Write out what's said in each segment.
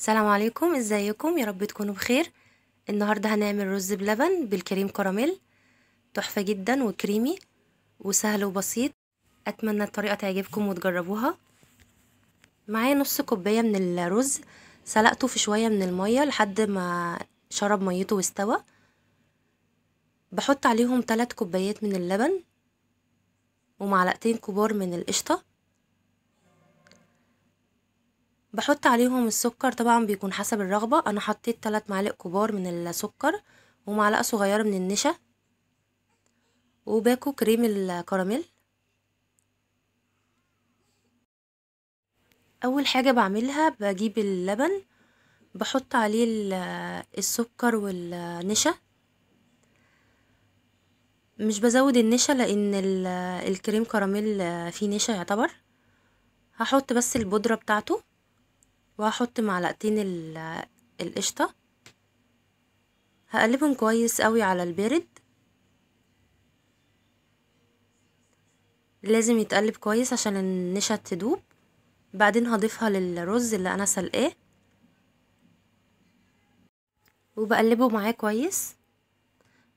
السلام عليكم ازيكم يا رب تكونوا بخير النهارده هنعمل رز بلبن بالكريم كراميل تحفه جدا وكريمي وسهل وبسيط اتمنى الطريقه تعجبكم وتجربوها معايا نص كوبايه من الرز سلقته في شويه من الميه لحد ما شرب ميته واستوى بحط عليهم 3 كوبايات من اللبن ومعلقتين كبار من القشطه بحط عليهم السكر طبعا بيكون حسب الرغبة انا حطيت 3 معالق كبار من السكر ومعلقة صغيرة من النشا وباكو كريم الكراميل اول حاجة بعملها بجيب اللبن بحط عليه السكر والنشا مش بزود النشا لان الكريم كراميل فيه نشا يعتبر هحط بس البودرة بتاعته وهحط معلقتين القشطة هقلبهم كويس قوي على البارد لازم يتقلب كويس عشان النشا تدوب بعدين هضيفها للرز اللي انا سلقاه وبقلبه معاه كويس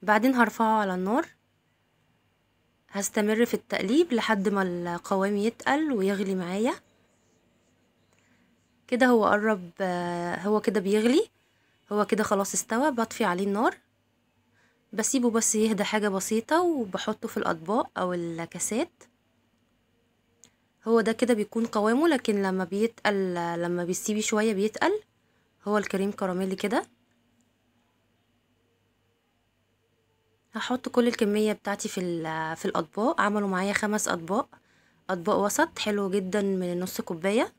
بعدين هرفعه على النار هستمر في التقليب لحد ما القوام يتقل ويغلي معايا كده هو قرب هو كده بيغلي هو كده خلاص استوى بطفي عليه النار بسيبه بس يهدى حاجة بسيطة وبحطه في الأطباق أو الكاسات هو ده كده بيكون قوامه لكن لما بيتقل لما بيسيبي شوية بيتقل هو الكريم كراميل كده هحط كل الكمية بتاعتي في, في الأطباق عملوا معايا خمس أطباق أطباق وسط حلو جدا من نص كوباية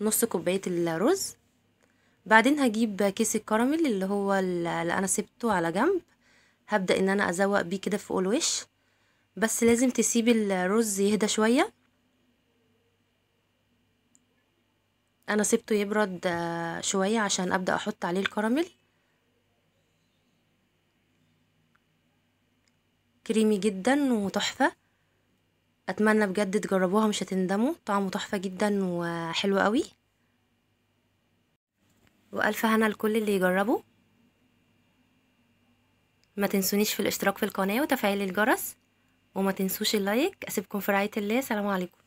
نص كوبايه الرز بعدين هجيب كيس الكراميل اللي هو اللي انا سبته على جنب هبدا ان انا ازوق بيه كده فوق الوش بس لازم تسيب الرز يهدى شويه انا سبته يبرد آه، شويه عشان ابدا احط عليه الكراميل كريمي جدا وتحفه اتمنى بجد تجربوها مش هتندموا طعمه تحفه جدا وحلو قوي والف هنا لكل اللي يجربوا ما تنسونيش في الاشتراك في القناه وتفعيل الجرس وما تنسوش اللايك اسيبكم في رعايه الله سلام عليكم